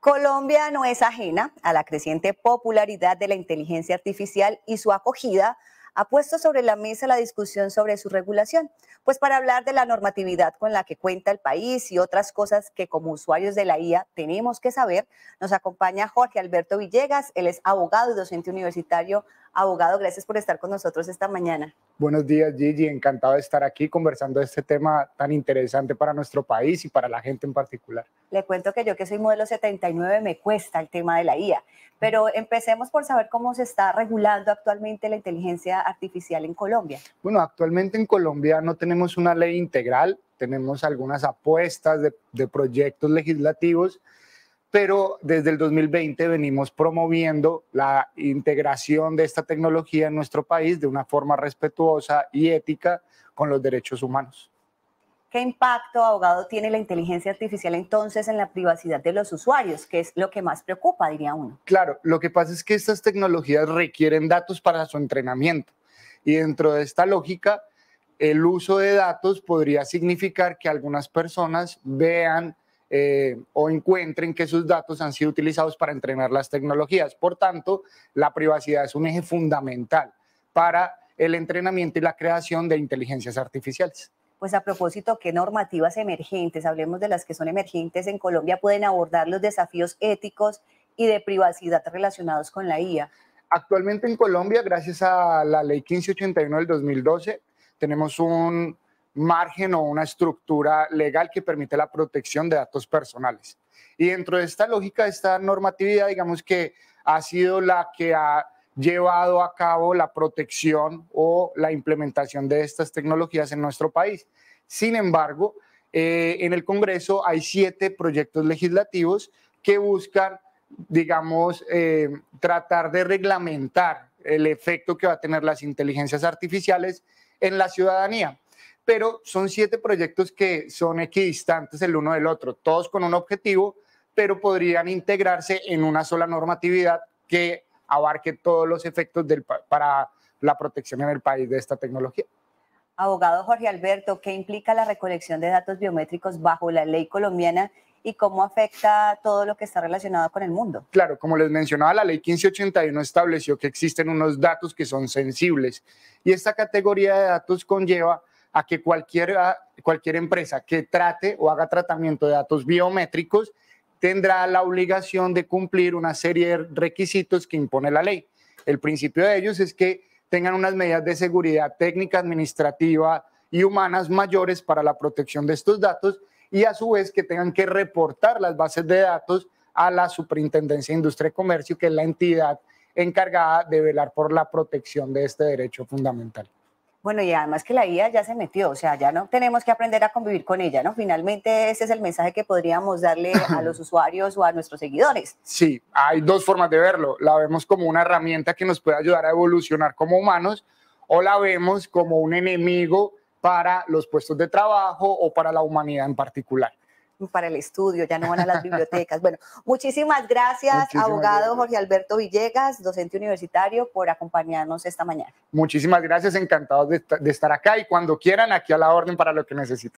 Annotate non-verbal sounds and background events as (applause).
Colombia no es ajena a la creciente popularidad de la inteligencia artificial y su acogida ha puesto sobre la mesa la discusión sobre su regulación. Pues para hablar de la normatividad con la que cuenta el país y otras cosas que como usuarios de la IA tenemos que saber, nos acompaña Jorge Alberto Villegas, él es abogado y docente universitario Abogado, gracias por estar con nosotros esta mañana. Buenos días, Gigi. Encantado de estar aquí conversando de este tema tan interesante para nuestro país y para la gente en particular. Le cuento que yo que soy modelo 79 me cuesta el tema de la IA, pero empecemos por saber cómo se está regulando actualmente la inteligencia artificial en Colombia. Bueno, actualmente en Colombia no tenemos una ley integral, tenemos algunas apuestas de, de proyectos legislativos pero desde el 2020 venimos promoviendo la integración de esta tecnología en nuestro país de una forma respetuosa y ética con los derechos humanos. ¿Qué impacto, abogado, tiene la inteligencia artificial entonces en la privacidad de los usuarios, ¿Qué es lo que más preocupa, diría uno? Claro, lo que pasa es que estas tecnologías requieren datos para su entrenamiento y dentro de esta lógica, el uso de datos podría significar que algunas personas vean eh, o encuentren que sus datos han sido utilizados para entrenar las tecnologías. Por tanto, la privacidad es un eje fundamental para el entrenamiento y la creación de inteligencias artificiales. Pues a propósito, ¿qué normativas emergentes, hablemos de las que son emergentes en Colombia, pueden abordar los desafíos éticos y de privacidad relacionados con la IA? Actualmente en Colombia, gracias a la ley 1581 del 2012, tenemos un margen o una estructura legal que permite la protección de datos personales. Y dentro de esta lógica, esta normatividad, digamos que ha sido la que ha llevado a cabo la protección o la implementación de estas tecnologías en nuestro país. Sin embargo, eh, en el Congreso hay siete proyectos legislativos que buscan, digamos, eh, tratar de reglamentar el efecto que va a tener las inteligencias artificiales en la ciudadanía pero son siete proyectos que son equidistantes el uno del otro, todos con un objetivo, pero podrían integrarse en una sola normatividad que abarque todos los efectos del, para la protección en el país de esta tecnología. Abogado Jorge Alberto, ¿qué implica la recolección de datos biométricos bajo la ley colombiana y cómo afecta todo lo que está relacionado con el mundo. Claro, como les mencionaba, la ley 1581 estableció que existen unos datos que son sensibles y esta categoría de datos conlleva a que cualquier, cualquier empresa que trate o haga tratamiento de datos biométricos tendrá la obligación de cumplir una serie de requisitos que impone la ley. El principio de ellos es que tengan unas medidas de seguridad técnica, administrativa y humanas mayores para la protección de estos datos y a su vez que tengan que reportar las bases de datos a la Superintendencia de Industria y Comercio, que es la entidad encargada de velar por la protección de este derecho fundamental. Bueno, y además que la IA ya se metió, o sea, ya no tenemos que aprender a convivir con ella, ¿no? Finalmente ese es el mensaje que podríamos darle a (laughs) los usuarios o a nuestros seguidores. Sí, hay dos formas de verlo. La vemos como una herramienta que nos puede ayudar a evolucionar como humanos o la vemos como un enemigo para los puestos de trabajo o para la humanidad en particular para el estudio, ya no van a las bibliotecas. Bueno, muchísimas gracias, abogado Jorge Alberto Villegas, docente universitario, por acompañarnos esta mañana. Muchísimas gracias, encantado de estar acá y cuando quieran, aquí a la orden para lo que necesiten.